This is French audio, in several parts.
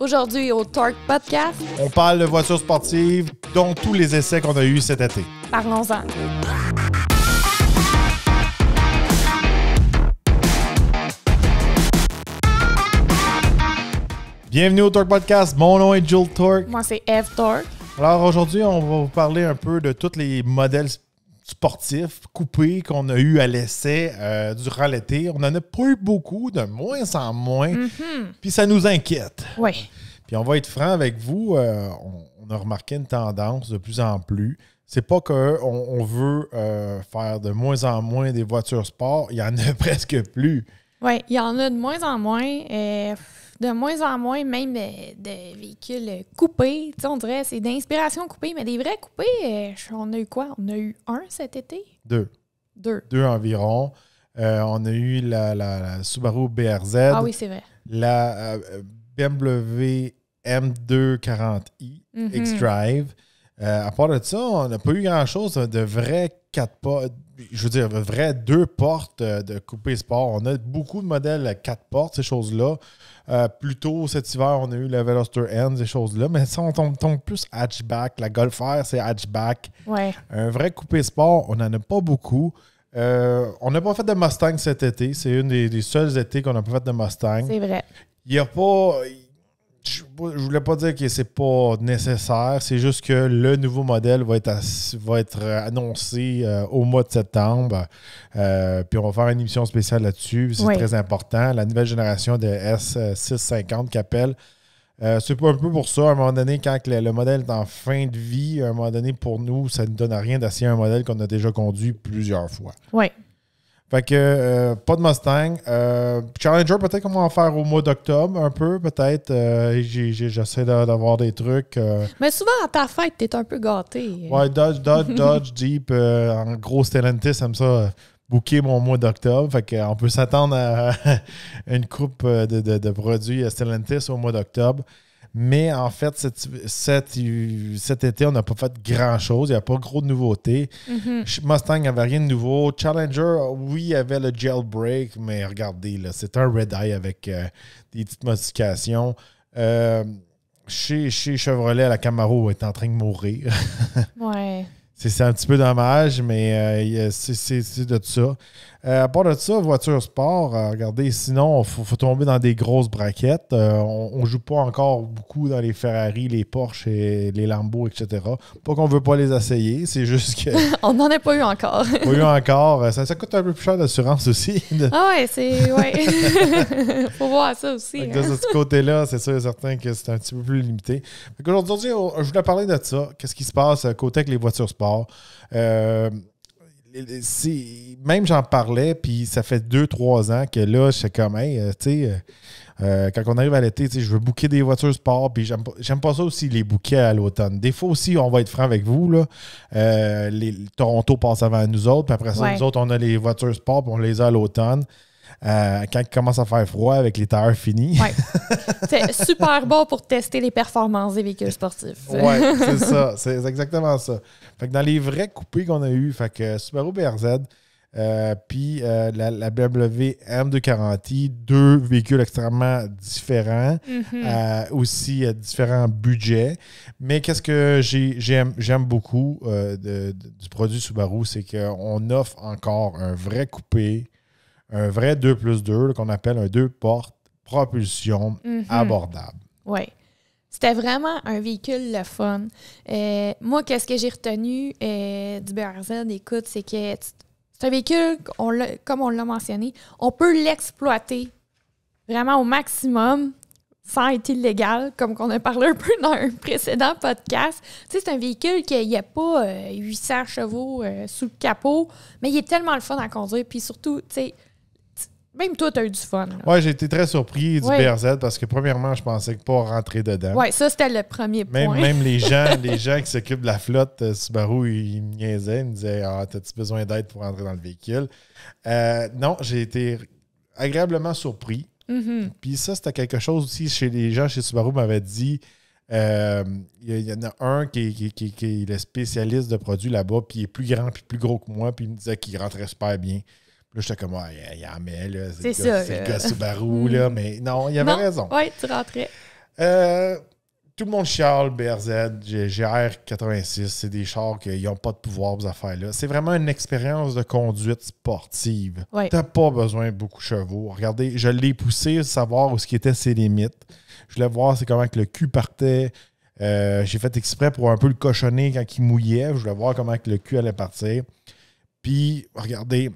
Aujourd'hui, au Torque Podcast, on parle de voitures sportives, dont tous les essais qu'on a eus cet été. Parlons-en. Bienvenue au Torque Podcast. Mon nom est Jules Torque. Moi, c'est Eve Torque. Alors aujourd'hui, on va vous parler un peu de tous les modèles sportifs sportif coupé qu'on a eu à l'essai euh, durant l'été. On en a pas eu beaucoup, de moins en moins. Mm-hmm. Puis ça nous inquiète. Oui. Puis on va être franc avec vous, euh, on, a remarqué une tendance de plus en plus. C'est pas qu'on on veut euh, faire de moins en moins des voitures sport, il y en a presque plus. Oui, il y en a de moins en moins de moins en moins même de, véhicules coupés. Tu sais, on dirait c'est d'inspiration coupée, mais des vrais coupés, euh, on a eu quoi? On a eu un cet été? Deux. Deux. Deux environ. Euh, on a eu la, la, Subaru BRZ. Ah oui, c'est vrai. La euh, BMW M240i mhm. X-Drive. à part de ça, on n'a pas eu grand-chose de vrais quatre portes. Je veux dire, vraies deux portes de coupé sport. On a beaucoup de modèles quatre portes, ces choses-là plutôt euh, plus cet hiver, on a eu la Veloster N, ces choses-là. Mais ça, on tombe, plus hatchback. La Golf R, c'est hatchback. Un vrai coupé sport, on n'en a pas beaucoup. Euh, on n'a pas fait de Mustang cet été. C'est une des, seules seuls étés qu'on n'a pas fait de Mustang. C'est vrai. Il n'y a pas je, ne voulais pas dire que c'est pas nécessaire, c'est juste que le nouveau modèle va être, euh, annoncé euh, au mois de septembre. Euh, puis on va faire une émission spéciale là-dessus. C'est très important. La nouvelle génération de S650 qu'appelle. c'est un peu pour ça, à un moment donné, quand le, modèle est en fin de vie, à un moment donné, pour nous, ça ne donne rien d'essayer un modèle qu'on a déjà conduit plusieurs fois. Oui. Fait que euh, pas de Mustang. Euh, Challenger, peut-être qu'on va en faire au mois d'octobre un peu, peut-être. Euh, j'essaie d'avoir des trucs. Mais souvent, à ta fête, t'es un peu gâté. Ouais, Dodge, Dodge, Dodge, Jeep. en gros, Stellantis aime ça booker mon mois d'octobre. Fait qu'on peut s'attendre à une coupe de, de produits Stellantis au mois d'octobre. Mais en fait, cet, été, on n'a pas fait grand-chose. Il n'y a pas gros de nouveautés. Mhm. Mustang, il Mustang n'avait rien de nouveau. Challenger, oui, il y avait le jailbreak, mais regardez, c'est un red eye avec euh, des petites modifications. Euh, chez, Chevrolet, la Camaro est en train de mourir. ouais. C'est un petit peu dommage, mais euh, c'est de ça. Euh, à part de ça, voiture sport, euh, regardez, sinon, il faut, tomber dans des grosses braquettes. Euh, on ne joue pas encore beaucoup dans les Ferrari, les Porsche, et les Lambo, etc. Pas qu'on ne veut pas les essayer, c'est juste que. on n'en a pas eu encore. pas eu encore. Ça, coûte un peu plus cher d'assurance aussi. ah ouais, c'est. Ouais. faut voir ça aussi. De hein. ce côté-là, c'est sûr et certain que c'est un petit peu plus limité. Aujourd'hui, je voulais parler de ça. Qu'est-ce qui se passe côté avec les voitures sport? même j'en parlais, puis ça fait deux trois ans que là, je sais comme, hey, euh, tu sais, euh, euh, quand on arrive à l'été, je veux bouquer des voitures sport, puis j'aime pas, ça aussi, les bouquets à l'automne. Des fois aussi, on va être franc avec vous, là, les, Toronto passe avant nous autres, puis après ça, nous autres, on a les voitures sport, puis on les a à l'automne. Euh, quand il commence à faire froid avec les tailleurs finis. c'est super beau pour tester les performances des véhicules sportifs. oui, c'est ça. C'est exactement ça. Fait que dans les vrais coupés qu'on a eu, fait que Subaru BRZ, euh, puis euh, la, BMW M240i, deux véhicules extrêmement différents, mhm. aussi à différents budgets. Mais qu'est-ce que j'aime beaucoup du produit Subaru, c'est qu'on offre encore un vrai coupé un vrai 2 plus 2 qu'on appelle un 2 portes propulsion mhm. abordable. Oui. C'était vraiment un véhicule le fun. Euh, moi, qu'est-ce que j'ai retenu euh, du BRZ, écoute, c'est que c'est un véhicule, comme on l'a mentionné, on peut l'exploiter vraiment au maximum sans être illégal, comme qu'on a parlé un peu dans un précédent podcast. Tu sais, c'est un véhicule qui n'a a pas 800 euh, chevaux sous le capot, mais il est tellement le fun à conduire. Puis surtout, tu sais, même toi, tu as eu du fun. Oui, j'ai été très surpris du BRZ parce que, premièrement, je pensais que pas rentrer dedans. Ouais, ça, c'était le premier point. Même, les gens les gens qui s'occupent de la flotte euh, Subaru, ils me niaisaient. Ils me disaient Ah, t'as-tu besoin d'aide pour rentrer dans le véhicule euh, Non, j'ai été agréablement surpris. Mm-hmm. Puis ça, c'était quelque chose aussi chez les gens chez Subaru m'avaient dit euh, il y, en a un qui, est le spécialiste de produits là-bas, puis il est plus grand, puis plus gros que moi, puis il me disait qu'il rentrait super bien. Là, j'étais comme, ah, il y en C'est le gars Subaru, mm. là. Mais non, il avait raison. Oui, tu rentrais. Euh, tout le monde chiale BRZ, GR86, c'est des chars qui n'ont pas de pouvoir aux affaires-là. C'est vraiment une expérience de conduite sportive. Tu T'as pas besoin de beaucoup de chevaux. Regardez, je l'ai poussé à savoir où ce qui était ses limites. Je voulais voir c'est comment que le cul partait. Euh, j'ai fait exprès pour un peu le cochonner quand il mouillait. Je voulais voir comment que le cul allait partir. Puis, regardez,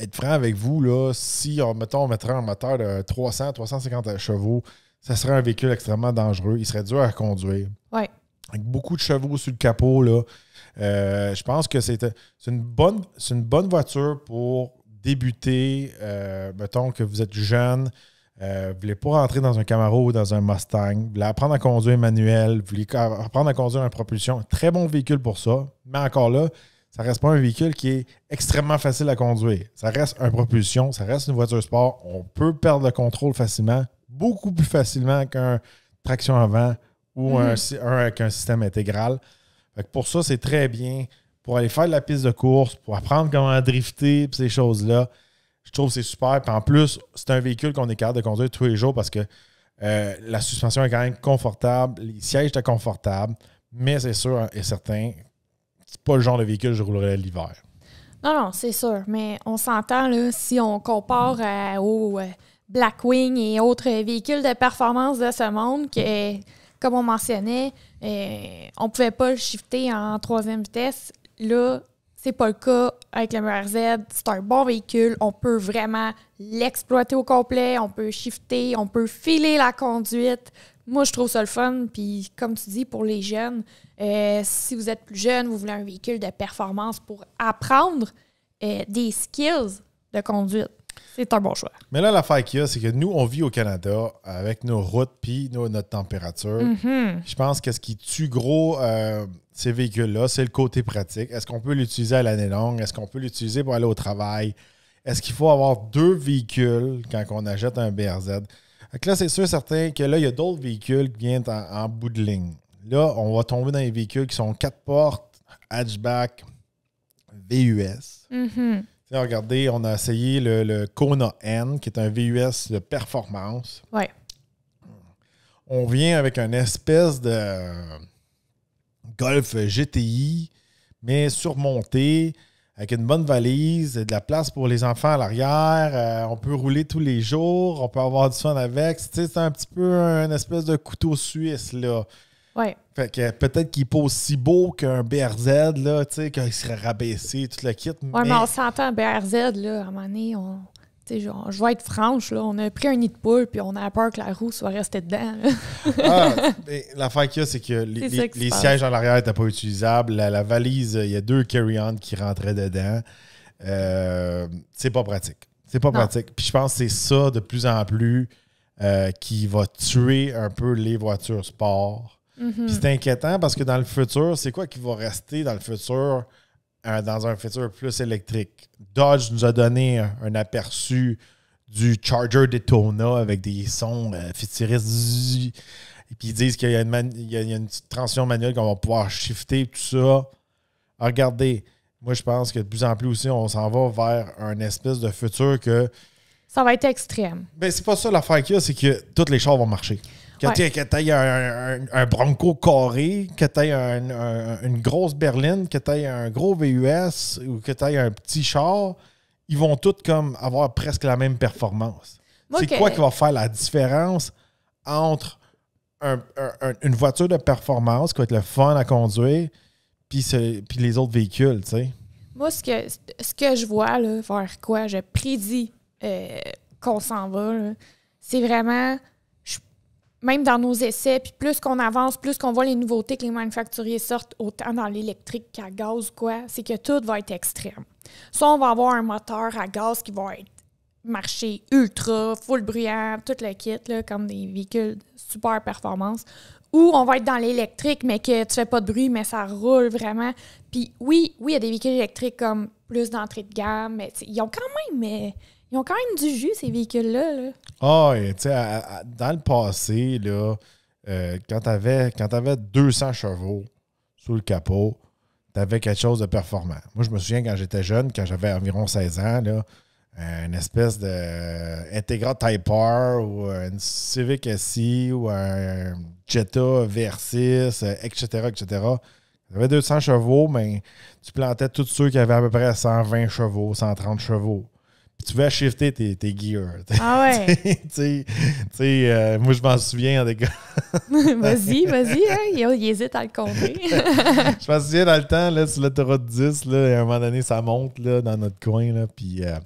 être franc avec vous, là, si on, mettons, on mettrait un moteur de 300, 350 chevaux, ça serait un véhicule extrêmement dangereux. Il serait dur à conduire. Oui. Avec beaucoup de chevaux sur le capot, là. Euh, je pense que c'est une, bonne, une bonne voiture pour débuter. Euh, mettons que vous êtes jeune, euh, vous voulez pas rentrer dans un Camaro ou dans un Mustang, vous voulez apprendre à conduire manuel, vous voulez apprendre à conduire en propulsion. Très bon véhicule pour ça. Mais encore là, ça reste pas un véhicule qui est extrêmement facile à conduire. Ça reste un propulsion, ça reste une voiture sport. On peut perdre le contrôle facilement, beaucoup plus facilement qu'un traction avant ou qu'un mhm. un, avec un système intégral. pour ça, c'est très bien. Pour aller faire de la piste de course, pour apprendre comment drifter, ces choses-là, je trouve que c'est super. en plus, c'est un véhicule qu'on est capable de conduire tous les jours parce que euh, la suspension est quand même confortable, les sièges sont confortables, mais c'est sûr et certain c'est pas le genre de véhicule que je roulerais l'hiver. Non, non, c'est sûr. Mais on s'entend, là, si on compare euh, au euh, Blackwing et autres véhicules de performance de ce monde, que, comme on mentionnait, on euh, on pouvait pas le shifter en troisième vitesse. Là, c'est pas le cas avec le MRZ. C'est un bon véhicule. On peut vraiment l'exploiter au complet. On peut shifter. On peut filer la conduite. Moi, je trouve ça le fun. Puis, comme tu dis, pour les jeunes, euh, si vous êtes plus jeune, vous voulez un véhicule de performance pour apprendre euh, des skills de conduite. C'est un bon choix. Mais là, l'affaire qu'il y a, c'est que nous, on vit au Canada avec nos routes puis notre température. Mhm. Je pense que ce qui tue gros euh, ces véhicules-là, c'est le côté pratique. Est-ce qu'on peut l'utiliser à l'année longue? Est-ce qu'on peut l'utiliser pour aller au travail? Est-ce qu'il faut avoir deux véhicules quand on achète un BRZ? Donc là, c'est sûr certain que là, il y a d'autres véhicules qui viennent en, en bout de ligne. Là, on va tomber dans les véhicules qui sont quatre portes, hatchback, VUS. Mhm. Regardez, on a essayé le, Kona N, qui est un VUS de performance. On vient avec une espèce de Golf GTI, mais surmonté, avec une bonne valise, de la place pour les enfants à l'arrière. Euh, on peut rouler tous les jours, on peut avoir du fun avec. C'est un petit peu une espèce de couteau suisse, là. Fait que peut-être qu'il pose pas aussi beau qu'un BRZ, là, tu qu'il serait rabaissé, tout le kit. mais... on s'entend un BRZ, à un moment donné, je vais être franche, là, on a pris un nid de poule puis on a peur que la roue soit restée dedans. ah, l'affaire qu'il y a, c'est que les, sièges en arrière n'étaient pas utilisables. La, valise, il y a deux carry-on qui rentraient dedans. Euh, c'est pas pratique. C'est pas pratique. Puis je pense que c'est ça de plus en plus euh, qui va tuer un peu les voitures sport. Mhm. c'est inquiétant parce que dans le futur, c'est quoi qui va rester dans le futur, euh, dans un futur plus électrique? Dodge nous a donné un, aperçu du Charger Daytona avec des sons euh, futuristes. Et puis ils disent qu'il y, a une petite transition manuelle qu'on va pouvoir shifter, tout ça. Ah, regardez, moi je pense que de plus en plus aussi, on s'en va vers un espèce de futur que. Ça va être extrême. Ben, c'est pas ça l'affaire qu'il y a, c'est que toutes les chars vont marcher. Quand tu un, Bronco carré, que tu aies une grosse berline, que tu aies un gros VUS ou que tu aies un petit char, ils vont tous comme avoir presque la même performance. C'est quoi qui va faire la différence entre une voiture de performance qui va être le fun à conduire puis, les autres véhicules, tu sais? Moi, ce que, je vois, là, vers quoi je prédis euh, qu'on s'en va, c'est vraiment même dans nos essais, puis plus qu'on avance, plus qu'on voit les nouveautés que les manufacturiers sortent, autant dans l'électrique qu'à gaz, quoi, c'est que tout va être extrême. Soit on va avoir un moteur à gaz qui va être marché ultra, full bruyant, tout le kit, comme des véhicules de super performance, ou on va être dans l'électrique, mais que tu fais pas de bruit, mais ça roule vraiment. Puis oui, oui, il y a des véhicules électriques comme plus d'entrée de gamme, mais ils ont quand même... Euh, ils ont quand même du jus, ces véhicules-là. Là. Ah, tu sais, dans le passé, là, euh, quand tu avais, 200 chevaux sous le capot, tu avais quelque chose de performant. Moi, je me souviens quand j'étais jeune, quand j'avais environ 16 ans, là, euh, une espèce de euh, Integra Type R ou une Civic SI ou un Jetta V6, etc., etc. Tu avais 200 chevaux, mais tu plantais tous ceux qui avaient à peu près 120 chevaux, 130 chevaux tu vas shifter tes, tes gears. Ah ouais. tu euh, moi, je m'en souviens en dégâts. vas-y, vas-y, hein, il, il, hésite à le compter. je m'en souviens dans le temps, là, sur l'autoroute 10, là, à un moment donné, ça monte là, dans notre coin. Là, puis euh,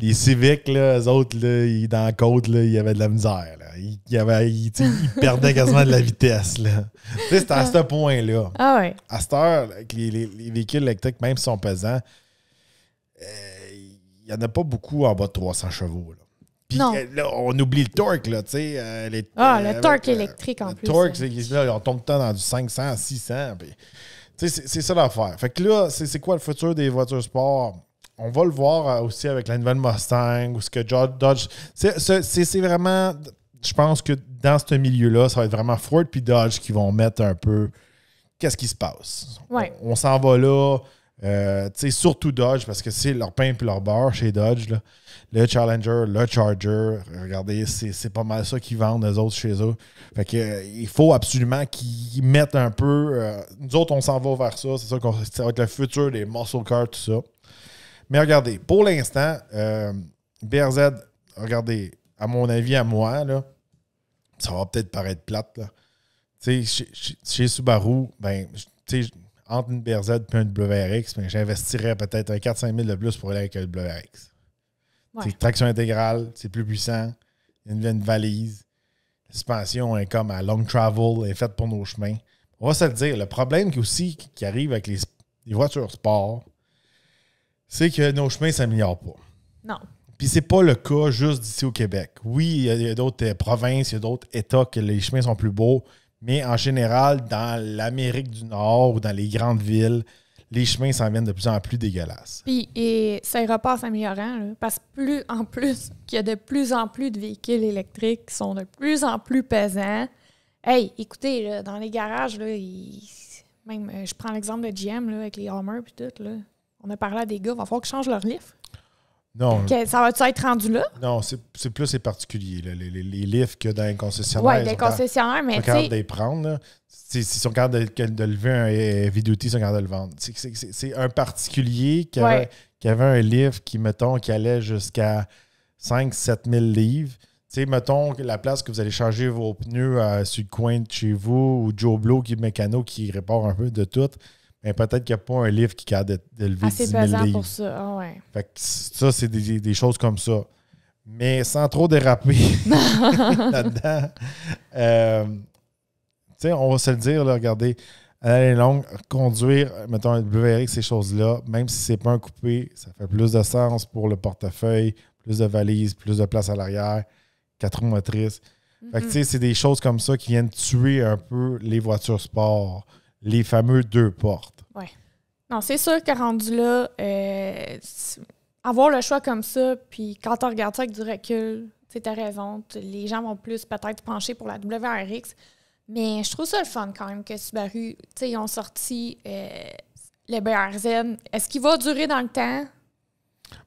les civiques, là, eux autres, là, ils, dans la côte, là, ils avaient de la misère. Là. Ils, perdaient quasiment de la vitesse. C'était à ce point-là. Ah ouais. À cette heure, les, les, véhicules électriques, même si sont pesants, euh, il n'y en a pas beaucoup en bas de 300 chevaux. Là. Puis euh, Là, on oublie le torque, là, tu sais. Euh, ah, le euh, torque électrique en plus. Le torque, hein. c'est, là, on tombe temps dans du 500, 600. Puis, c'est, c'est ça l'affaire. Fait que là, c'est, c'est quoi le futur des voitures sport? On va le voir aussi avec la nouvelle Mustang ou ce que Dodge. C'est, c'est, c'est vraiment. Je pense que dans ce milieu-là, ça va être vraiment Ford puis Dodge qui vont mettre un peu qu'est-ce qui se passe. on s'en va là euh, surtout Dodge, parce que c'est leur pain et leur beurre chez Dodge. Le Challenger, le Charger, regardez, c'est pas mal ça qu'ils vendent, eux autres, chez eux. Fait que, euh, il faut absolument qu'ils mettent un peu. Euh, nous autres, on s'en va vers ça. C'est ça, ça va être le futur des muscle cars, tout ça. Mais regardez, pour l'instant, euh, BRZ, regardez, à mon avis, à moi, ça va peut-être paraître plate. Là. Chez, chez, Subaru, ben, tu sais entre une BRZ et un WRX, mais j'investirais peut-être un 4-5 000 de plus pour aller avec le WRX. C'est traction intégrale, c'est plus puissant, il une, une valise, la suspension est comme à long travel, est faite pour nos chemins. On va se le dire, le problème qui aussi qui arrive avec les, voitures sport, c'est que nos chemins ne s'améliorent pas. Non. Puis c'est pas le cas juste d'ici au Québec. Oui, il y a d'autres euh, provinces, il y a d'autres États que les chemins sont plus beaux, mais en général, dans l'Amérique du Nord ou dans les grandes villes, les chemins s'en viennent de plus en plus dégueulasses. Puis, et ça repasse améliorant, parce que plus en plus qu'il y a de plus en plus de véhicules électriques qui sont de plus en plus pesants. Hey, écoutez, dans les garages, là, même, euh, je prends l'exemple de GM avec les Hummer et tout, là. on a parlé à des gars, il va falloir qu'ils changent leur livre. Non. ça va-tu être rendu là? Non, c'est plus les particuliers, les, les, les, livres que dans les concessionnaires. Oui, des concessionnaires, mais. Ils sont capables de les prendre. S'ils sont capables de, lever un VDOT, ils sont capables de le vendre. C'est un particulier qui avait, un livre qui, mettons, qui allait jusqu'à 5-7 000 livres. Tu sais, mettons la place que vous allez changer vos pneus à, euh, sud coin de chez vous ou Joe Blow qui est mécano qui répare un peu de tout mais ben, peut-être qu'il n'y a pas un livre qui de de d'élever Ah, 10 000 pour ça. Ah, ça, c'est des, choses comme ça. Mais sans trop déraper là-dedans, euh, on va se le dire, regardez, à l'année longue, conduire, mettons, ces choses-là, même si c'est pas un coupé, ça fait plus de sens pour le portefeuille, plus de valises, plus de place à l'arrière, quatre roues motrices. Fait tu sais, c'est des choses comme ça qui viennent tuer un peu les voitures sport les fameux deux portes. Oui. Non, c'est sûr que rendu là, euh, avoir le choix comme ça, puis quand on regarde ça avec du recul, tu as raison, les gens vont plus peut-être pencher pour la WRX. Mais je trouve ça le fun quand même que Subaru, tu sais, ils ont sorti les euh, le BRZ. Est-ce qu'il va durer dans le temps?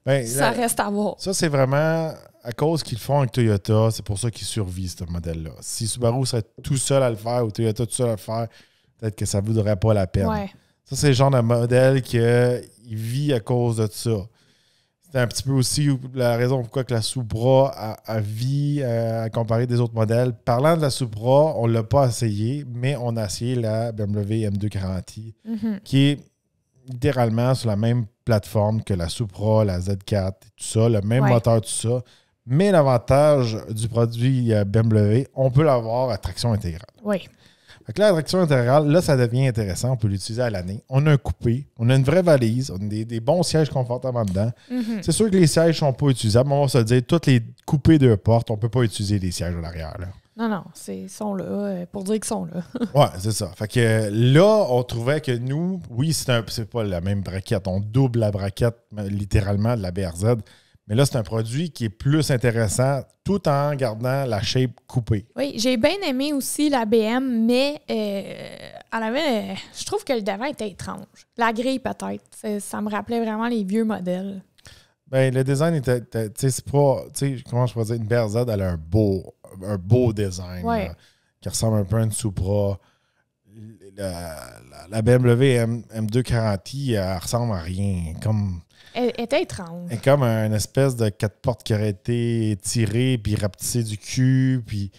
Ben, ça reste à voir. Ça, c'est vraiment à cause qu'ils font avec Toyota, c'est pour ça qu'ils survivent, ce modèle-là. Si Subaru serait tout seul à le faire ou Toyota tout seul à le faire, peut-être que ça ne vaudrait pas la peine. Ça, c'est le genre de modèle qui vit à cause de ça. C'est un petit peu aussi la raison pourquoi que la Supra a, vie euh, à comparer des autres modèles. Parlant de la Supra, on ne l'a pas essayé, mais on a essayé la BMW M2 Garantie, mhm. qui est littéralement sur la même plateforme que la Supra, la Z4, tout ça, le même moteur, tout ça. Mais l'avantage du produit euh, BMW, on peut l'avoir à traction intégrale. Oui. Fait que là, la direction intérieure, là, ça devient intéressant. On peut l'utiliser à l'année. On a un coupé, on a une vraie valise, on a des, bons sièges confortables dedans. Mhm. C'est sûr que les sièges sont pas utilisables, mais on va se dire, toutes les coupées de portes, on peut pas utiliser les sièges à l'arrière. Non, non, ils sont là euh, pour dire qu'ils sont là. ouais, c'est ça. Fait que euh, là, on trouvait que nous, oui, c'est pas la même braquette. On double la braquette littéralement de la BRZ, mais là, c'est un produit qui est plus intéressant tout en gardant la shape coupée. Oui, j'ai bien aimé aussi la BM, mais euh, à la euh, je trouve que le devant était étrange. La grille, peut-être. Ça me rappelait vraiment les vieux modèles. Bien, le design était. Tu sais, c'est pas. Tu sais, comment je pourrais dire, une BRZ, elle a un beau, un beau design qui ressemble un peu à une Supra. La, la BMW M, 240 i elle ressemble à rien. Comme elle était étrange. Elle comme une espèce de quatre portes qui aurait été tirée, puis rapetissée du cul, puis.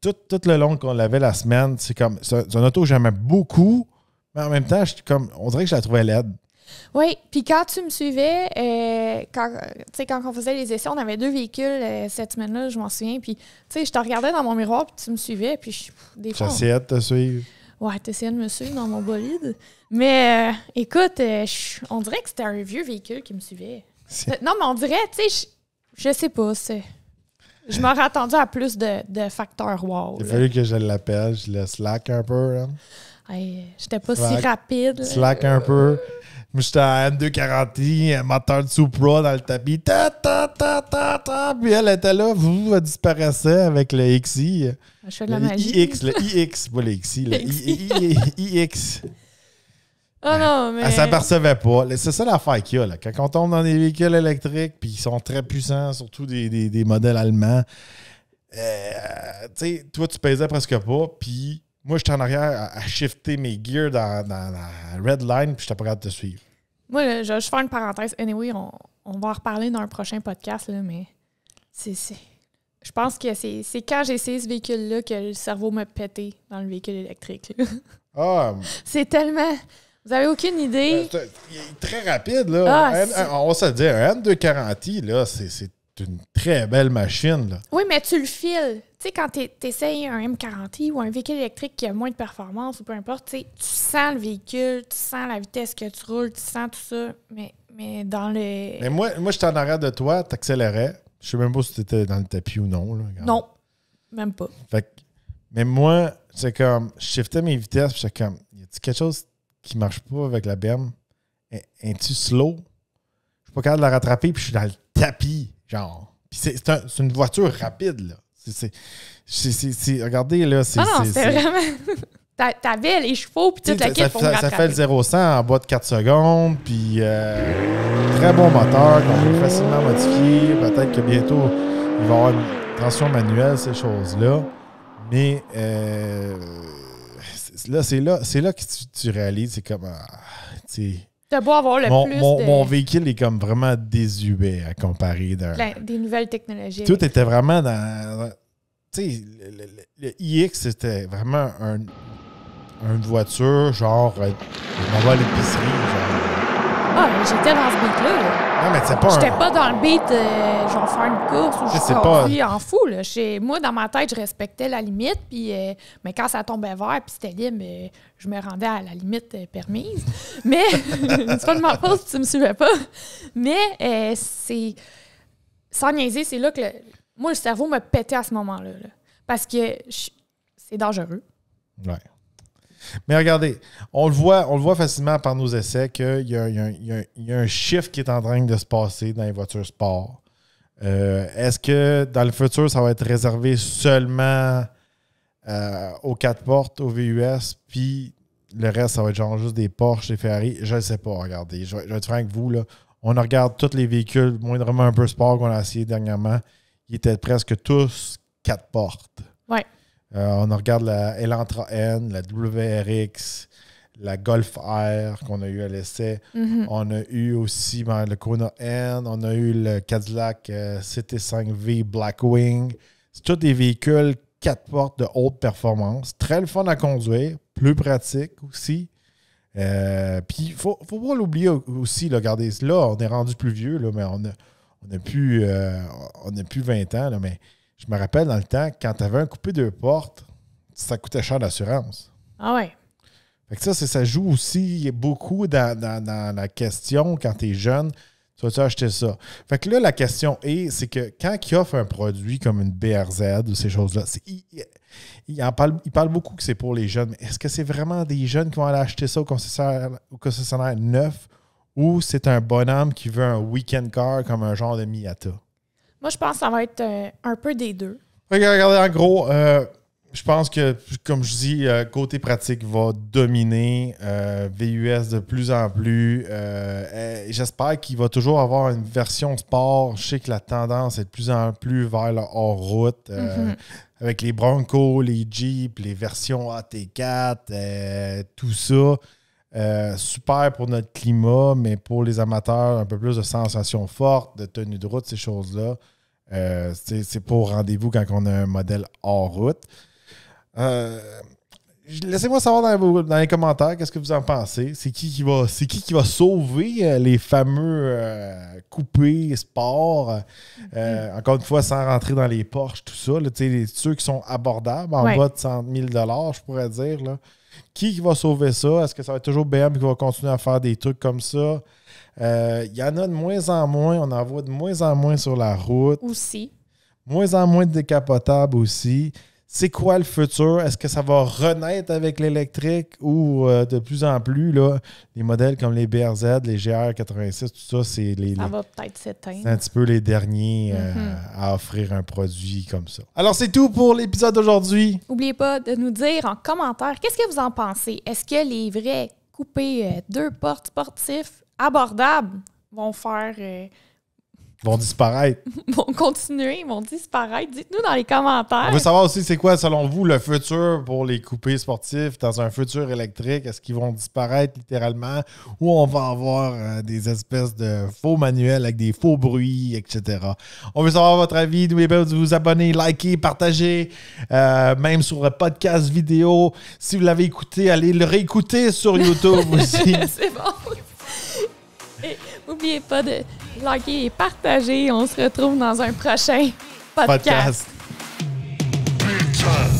Tout, le long qu'on l'avait la semaine, c'est comme. C'est un auto que j'aimais beaucoup, mais en même temps, comme, on dirait que je la trouvais laide. Oui, puis quand tu me suivais, euh, quand, euh, quand on faisait les essais, on avait deux véhicules euh, cette semaine-là, je m'en souviens. Puis, je te regardais dans mon miroir, puis tu me suivais, puis des fois. J'essayais de te suivre. Ouais, t'essayais de me suivre dans mon bolide. Mais euh, écoute, euh, on dirait que c'était un vieux véhicule qui me suivait. Euh, non, mais on dirait, tu sais, je, sais pas. Je m'aurais attendu à plus de, de facteurs wow. Il fallait que je l'appelle, je le slack un peu. Je hein. n'étais J'étais pas si rapide. Slack un peu. J'étais à M240, moteur de Supra dans le tapis. Puis elle était là, vous, elle disparaissait avec le XI. Je fais de la le magie. IX, le IX, pas le XI, le IX. Oh non, mais... Elle s'apercevait pas. C'est ça l'affaire qu'il y a. Là. Quand on tombe dans des véhicules électriques, puis ils sont très puissants, surtout des, des, modèles allemands, euh, tu sais, toi, tu pesais presque pas, puis moi, j'étais en arrière à, shifter mes gears dans, la red line, puis j'étais pas capable de te suivre. Moi, je, vais faire une parenthèse. Anyway, on, on va en reparler dans un prochain podcast, là, mais c'est. Je pense que c'est quand j'ai essayé ce véhicule-là que le cerveau m'a pété dans le véhicule électrique. Ah, c'est tellement. Vous avez aucune idée. Euh, il est très rapide, là. Ah, on va se dire, un M240i, là, c'est c'est une très belle machine. Là. Oui, mais tu le files. Tu sais, quand tu essayes un m 40 ou un véhicule électrique qui a moins de performance ou peu importe, tu sens le véhicule, tu sens la vitesse que tu roules, tu sens tout ça. Mais, mais dans le. Mais moi, moi j'étais en arrière de toi, t'accélérais. Je sais même pas si tu étais dans le tapis ou non. non, même pas. mais moi, c'est comme, je shiftais mes vitesses, j'étais comme, y a-tu quelque chose qui marche pas avec la BM? Es-tu slow? Je suis pas capable de la rattraper, puis je suis dans le tapis. Genre. c'est une voiture rapide, là. C'est. Regardez, là. c'est ah vraiment. T'avais les chevaux, puis toute la quête pour Ça, ça fait le 0-100 en bas de 4 secondes, puis euh, très bon moteur qu'on peut facilement modifier. Peut-être que bientôt, il va y avoir une tension manuelle, ces choses-là. Mais euh, là, c'est là, là que tu, réalises, c'est comme... Ah, T'as avoir le mon, plus mon, véhicule est comme vraiment désuet à comparer ben, des nouvelles technologies. Tout était vraiment dans... Tu sais, le, IX, c'était vraiment une voiture, genre, on euh, va à l'épicerie, genre... Ah, mais j'étais dans ce beat-là. Non, mais c'est pas J'étais pas dans le beat, euh, je genre faire une course ou je suis en fou. Là. Moi, dans ma tête, je respectais la limite, euh, mais quand ça tombait vert puis c'était libre, euh, je me rendais à la limite permise. mais, c'est pas de ma faute si tu me suivais pas. Mais, c'est. Sans niaiser, c'est là que. Le... Moi, le cerveau me pétait à ce moment-là. parce que c'est dangereux. Ouais. Mais regardez, on le voit, on le voit facilement par nos essais qu'il y, a un chiffre qui est en train de se passer dans les voitures sport. Euh, est-ce que dans le futur, ça va être réservé seulement euh, aux quatre portes, aux VUS, puis le reste, ça va être genre juste des Porsche, des Ferrari? Je ne sais pas, regardez. Je, vais être franc avec vous, là. On regarde tous les véhicules, moindrement un peu sport qu'on a essayé dernièrement. Ils étaient presque tous quatre portes. Ouais. Euh, on regarde la Elantra N, la WRX, la Golf Air qu'on a eu à l'essai. Mhm. On a eu aussi ben, le Kona N, on a eu le Cadillac euh, CT5V Blackwing. C'est tous des véhicules quatre portes de haute performance. Très le fun à conduire, plus pratique aussi. Euh, puis il faut, faut pas l'oublier aussi, là, regardez, là, on est rendu plus vieux, mais on a, plus, plus 20 ans, là, mais je me rappelle dans le temps, quand tu avais un coupé deux portes, ça coûtait cher d'assurance. Ah ouais. Fait que ça, ça joue aussi beaucoup dans, la question quand tu es jeune. Tu vas acheter ça? Fait que là, la question est, c'est que quand qui offre un produit comme une BRZ ou ces choses-là, il, parle, il parle beaucoup que c'est pour les jeunes, mais est-ce que c'est vraiment des jeunes qui vont aller acheter ça au concessionnaire, au concessionnaire neuf ou c'est un bonhomme qui veut un week-end car comme un genre de Miata? Moi, je pense que ça va être euh, un peu des deux. Regardez, en gros, euh, je pense que, comme je dis, euh, côté pratique va dominer VUS de plus en plus. J'espère qu'il va toujours avoir une version sport. Je sais que la tendance est de plus en plus vers le hors-route. Mm-hmm. Avec les Broncos, les Jeeps, les versions AT4, tout ça. super pour notre climat, mais pour les amateurs, un peu plus de sensations fortes, de tenue de route, ces choses-là. Euh, c'est pour rendez-vous quand on a un modèle hors route. Euh, laissez-moi savoir dans, les commentaires qu'est-ce que vous en pensez. C'est qui qui va, qui qui va sauver euh, les fameux coupés sport. Encore une fois, sans rentrer dans les Porsche, tout ça. les, ceux qui sont abordables, en bas de 100 000 je pourrais dire. Là. Qui qui va sauver ça? Est-ce que ça va être toujours BM qui va continuer à faire des trucs comme ça? Euh, il y en a de moins en moins. On en voit de moins en moins sur la route. Aussi. Moins en moins de décapotables aussi. C'est quoi le futur? Est-ce que ça va renaître avec l'électrique ou euh, de plus en plus, là, les modèles comme les BRZ, les GR86, tout ça, c'est les, un petit peu les derniers euh, mhm. à offrir un produit comme ça. Alors, c'est tout pour l'épisode d'aujourd'hui. N'oubliez pas de nous dire en commentaire qu'est-ce que vous en pensez. Est-ce que les vrais coupés deux portes sportifs abordables vont faire. Euh, vont disparaître. vont continuer, vont disparaître. Dites-nous dans les commentaires. On veut savoir aussi, c'est quoi, selon vous, le futur pour les coupés sportifs dans un futur électrique? Est-ce qu'ils vont disparaître littéralement ou on va avoir euh, des espèces de faux manuels avec des faux bruits, etc.? On veut savoir votre avis. N'oubliez pas de vous abonner, liker, partager, euh, même sur le podcast vidéo. Si vous l'avez écouté, allez le réécouter sur YouTube aussi. c'est bon. N'oubliez pas de liker et partager. On se retrouve dans un prochain podcast. podcast.